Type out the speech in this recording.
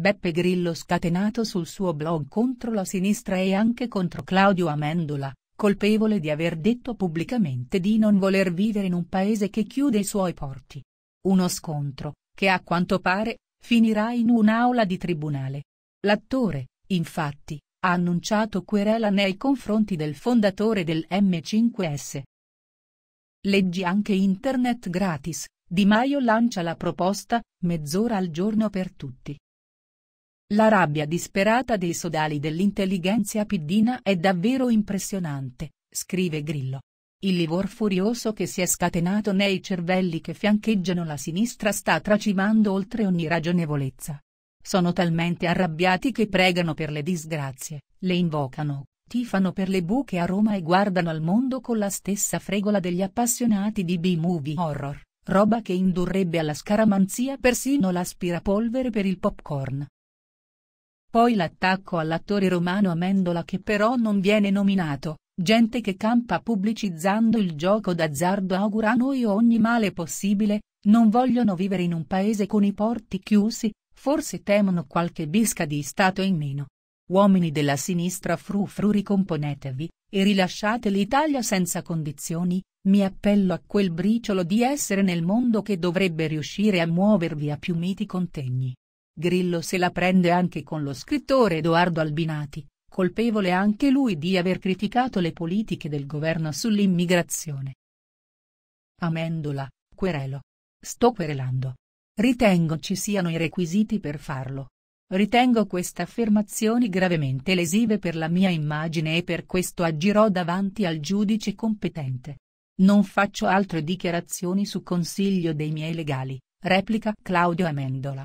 Beppe Grillo scatenato sul suo blog contro la sinistra e anche contro Claudio Amendola, colpevole di aver detto pubblicamente di non voler vivere in un paese che chiude i suoi porti. Uno scontro, che a quanto pare, finirà in un'aula di tribunale. L'attore, infatti, ha annunciato querela nei confronti del fondatore del M5S. Leggi anche internet gratis, Di Maio lancia la proposta, mezz'ora al giorno per tutti. La rabbia disperata dei sodali dell'intelligenza piddina è davvero impressionante, scrive Grillo. Il livor furioso che si è scatenato nei cervelli che fiancheggiano la sinistra sta tracimando oltre ogni ragionevolezza. Sono talmente arrabbiati che pregano per le disgrazie, le invocano, tifano per le buche a Roma e guardano al mondo con la stessa fregola degli appassionati di B-movie horror, roba che indurrebbe alla scaramanzia persino l'aspirapolvere per il popcorn. Poi l'attacco all'attore romano Amendola che però non viene nominato, gente che campa pubblicizzando il gioco d'azzardo augura a noi ogni male possibile, non vogliono vivere in un paese con i porti chiusi, forse temono qualche bisca di Stato in meno. Uomini della sinistra fru fru ricomponetevi, e rilasciate l'Italia senza condizioni, mi appello a quel briciolo di essere nel mondo che dovrebbe riuscire a muovervi a più miti contegni. Grillo se la prende anche con lo scrittore Edoardo Albinati, colpevole anche lui di aver criticato le politiche del governo sull'immigrazione. Amendola, querelo. Sto querelando. Ritengo ci siano i requisiti per farlo. Ritengo queste affermazioni gravemente lesive per la mia immagine e per questo agirò davanti al giudice competente. Non faccio altre dichiarazioni su consiglio dei miei legali, replica Claudio Amendola.